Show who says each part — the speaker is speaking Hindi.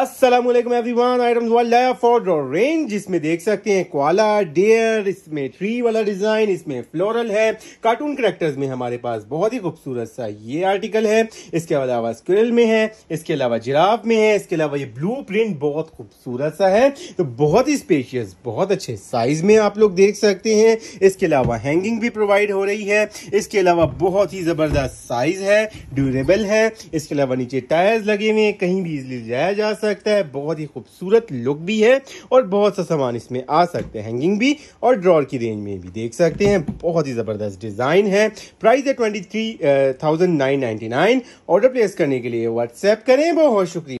Speaker 1: अस्सलाम वालेकुम everyone items for draw range इसमें देख सकते हैं क्वाला डेयर इसमें ट्री वाला डिज़ाइन इसमें फ्लोरल है कार्टून करेक्टर्स में हमारे पास बहुत ही खूबसूरत सा ये आर्टिकल है इसके अलावा स्क्रिल में है इसके अलावा जिराफ में है इसके अलावा ये ब्लू प्रिंट बहुत खूबसूरत सा है तो बहुत ही स्पेशियस बहुत अच्छे साइज में आप लोग देख सकते हैं इसके अलावा हैंगिंग भी प्रोवाइड हो रही है इसके अलावा बहुत ही ज़बरदस्त साइज है ड्यूरेबल है इसके अलावा नीचे टायर्स लगे हुए हैं कहीं भी इजली जाया जा सकता सकता है बहुत ही खूबसूरत लुक भी है और बहुत सा सामान इसमें आ सकता है हैंगिंग भी और ड्रॉर की रेंज में भी देख सकते हैं बहुत ही ज़बरदस्त डिज़ाइन है प्राइस है twenty three thousand nine ninety nine order place करने के लिए व्हाट्सएप करें बहुत शुक्रिया